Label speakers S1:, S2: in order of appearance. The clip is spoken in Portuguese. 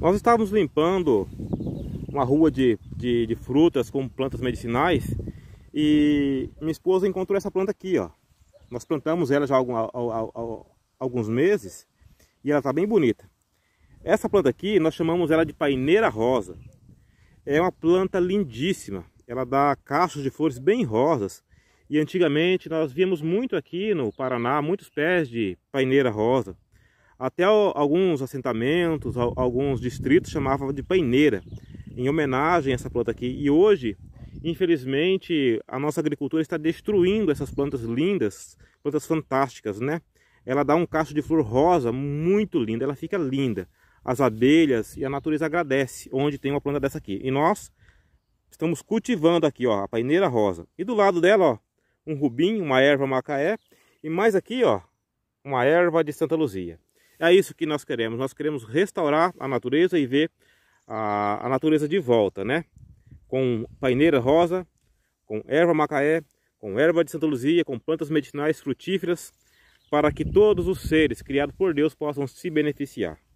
S1: Nós estávamos limpando uma rua de, de, de, frutas com plantas medicinais e minha esposa encontrou essa planta aqui, ó. Nós plantamos ela já há, algum, alguns meses e ela está bem bonita. Essa planta aqui, nós chamamos ela de paineira rosa. É uma planta lindíssima. Ela dá cachos de flores bem rosas. E antigamente nós víamos muito aqui no Paraná, muitos pés de paineira rosa. Até alguns assentamentos, alguns distritos chamavam de paineira, em homenagem a essa planta aqui. E hoje, infelizmente, a nossa agricultura está destruindo essas plantas lindas, plantas fantásticas, né? Ela dá um cacho de flor rosa muito linda, ela fica linda. As abelhas e a natureza agradece onde tem uma planta dessa aqui. E nós estamos cultivando aqui, ó, a paineira rosa. E do lado dela, ó, um rubim, uma erva macaé e mais aqui, ó, uma erva de Santa Luzia. É isso que nós queremos. Nós queremos restaurar a natureza e ver a, a natureza de volta, né? Com paineira rosa, com erva macaé, com erva de Santa Luzia, com plantas medicinais frutíferas, para que todos os seres criados por Deus possam se beneficiar.